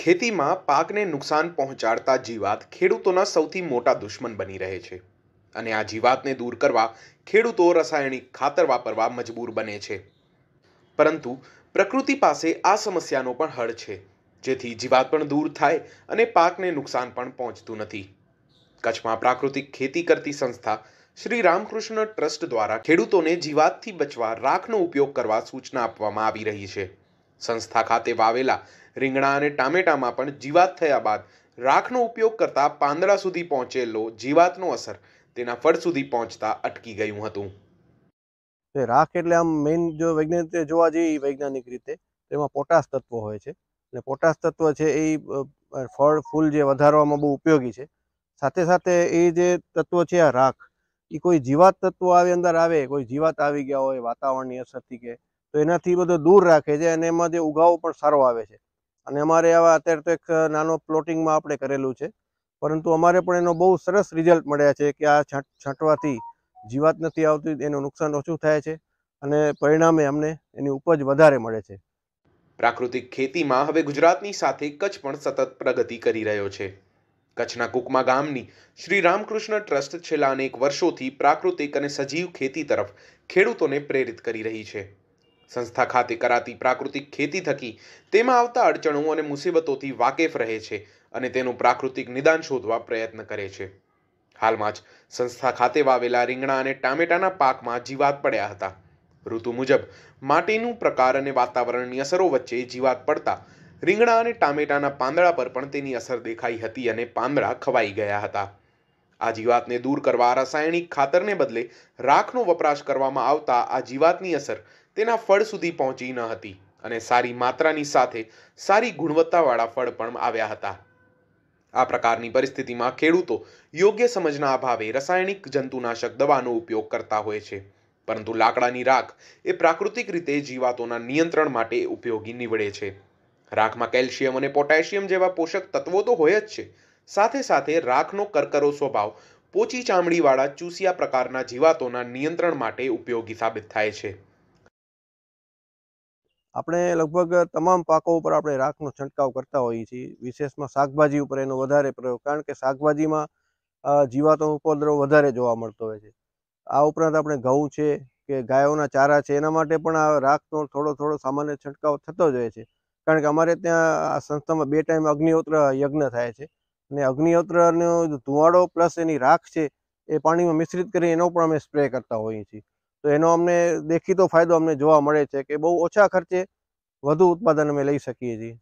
ખેતીમાં પાકને નુકસાન પહોંચાડતા જીવાત ખેડૂતોના સૌથી મોટા દુશ્મન બની રહે છે અને આ જીવાતને દૂર કરવા ખેડૂતો રાસાયણિક ખાતર વાપરવા મજબૂર બને છે પરંતુ પ્રકૃતિ પાસે આ સમસ્યાનો પણ હળ છે જેથી જીવાત પણ દૂર થાય અને પાકને નુકસાન પણ પહોંચતું નથી કચ્છમાં પ્રાકૃતિક ખેતી કરતી સંસ્થા શ્રી રામકૃષ્ણ ટ્રસ્ટ દ્વારા ખેડૂતોને જીવાતથી બચવા રાખનો ઉપયોગ કરવા સૂચના આપવામાં આવી રહી છે સંસ્થા ખાતે વાવેલા રીંગણા અને ટામેટામાં પણ જીવાત થયા બાદ રાખનો ઉપયોગ કરતા પાંદડા સુધી પહોંચેલો જીવાતનો અસર તેના ફળ સુધી પહોંચતા અટકી ગયું હતું રાખ એટલે આમ મેઇન જો વૈજ્ઞાનિક જોવા જઈએ વૈજ્ઞાનિક રીતે તેમાં પોટાશ તત્વ હોય છે અને પોટાશ તત્વ છે એ ફળ ફૂલ જે વધારવામાં બહુ ઉપયોગી છે સાથે સાથે એ જે તત્વ છે આ રાખ એ કોઈ જીવાત તત્વ આવી અંદર આવે કોઈ જીવાત આવી ગયા હોય વાતાવરણની અસરથી કે તો એનાથી બધો દૂર રાખે છે અને એમાં જે ઉગાવો પણ સારો આવે છે અને અમારે આવા અત્યારે તો એક નાનો પ્લોટિંગમાં આપણે કરેલું છે પરંતુ અમારે પણ એનો બહુ સરસ રિઝલ્ટ મળ્યા છે કે આ છાંટવાથી જીવાત નથી આવતી એનું નુકસાન ઓછું થાય છે અને પરિણામે અમને એની ઉપજ વધારે મળે છે પ્રાકૃતિક ખેતીમાં હવે ગુજરાતની સાથે કચ્છ પણ સતત પ્રગતિ કરી રહ્યો છે કચ્છના કુકમા ગામની શ્રી રામકૃષ્ણ ટ્રસ્ટ છેલ્લા અનેક વર્ષોથી પ્રાકૃતિક અને સજીવ ખેતી તરફ ખેડૂતોને પ્રેરિત કરી રહી છે સંસ્થા ખાતે કરાતી પ્રાકૃતિક ખેતી થકી તેમાં આવતા અડચણો અને મુસીબતોથી વાકેફ રહે છે અને તેનું પ્રાકૃતિક નિદાન શોધવા પ્રયત્ન કરે છે હાલમાં જ સંસ્થા ખાતે વાવેલા રીંગણા અને ટામેટાના પાકમાં જીવાત પડ્યા હતા ઋતુ મુજબ માટીનું પ્રકાર અને વાતાવરણની અસરો વચ્ચે જીવાત પડતા રીંગણા અને ટામેટાના પાંદડા પર પણ તેની અસર દેખાઈ હતી અને પાંદડા ખવાઈ ગયા હતા આ જીવાતને દૂર કરવા રાસાયણિક ખાતરને બદલે રાખનો વપરાશ કરવામાં આવતા આ જીવાતની અસર તેના ફળ સુધી પહોંચી ન હતી અને સારી માત્રાની સાથે સારી ગુણવત્તાવાળા ફળ પણ આવ્યા હતા આ પ્રકારની પરિસ્થિતિમાં ખેડૂતો યોગ્ય સમજના અભાવે રાસાયણિક જંતુનાશક દવાનો ઉપયોગ કરતા હોય છે પરંતુ લાકડાની રાખ એ પ્રાકૃતિક રીતે જીવાતોના નિયંત્રણ માટે ઉપયોગી નીવડે છે રાખમાં કેલ્શિયમ અને પોટેશિયમ જેવા પોષક તત્વો તો હોય જ છે સાથે સાથે રાખનો કરકરો સ્વભાવ પોચી ચામડીવાળા ચૂસિયા પ્રકારના જીવાતોના નિયંત્રણ માટે ઉપયોગી સાબિત થાય છે આપણે લગભગ તમામ પાકો ઉપર આપણે રાખનો છંટકાવ કરતા હોઈએ છીએ વિશેષમાં શાકભાજી ઉપર એનો વધારે પ્રયોગ કારણ કે શાકભાજીમાં જીવાતો ઉપદ્રવ વધારે જોવા મળતો હોય છે આ ઉપરાંત આપણે ઘઉં છે કે ગાયોના ચારા છે એના માટે પણ આ રાખનો થોડો થોડો સામાન્ય છંટકાવ થતો જ હોય છે કારણ કે અમારે ત્યાં આ સંસ્થામાં બે ટાઈમ અગ્નિહોત્ર યજ્ઞ થાય છે અને અગ્નિહોત્રનો ધુવાડો પ્લસ એની રાખ છે એ પાણીમાં મિશ્રિત કરી એનો પણ અમે સ્પ્રે કરતા હોઈએ છીએ તો એનો અમને દેખીતો ફાયદો અમને જોવા મળે છે કે બહુ ઓછા ખર્ચે વધુ ઉત્પાદન અમે લઈ શકીએ છીએ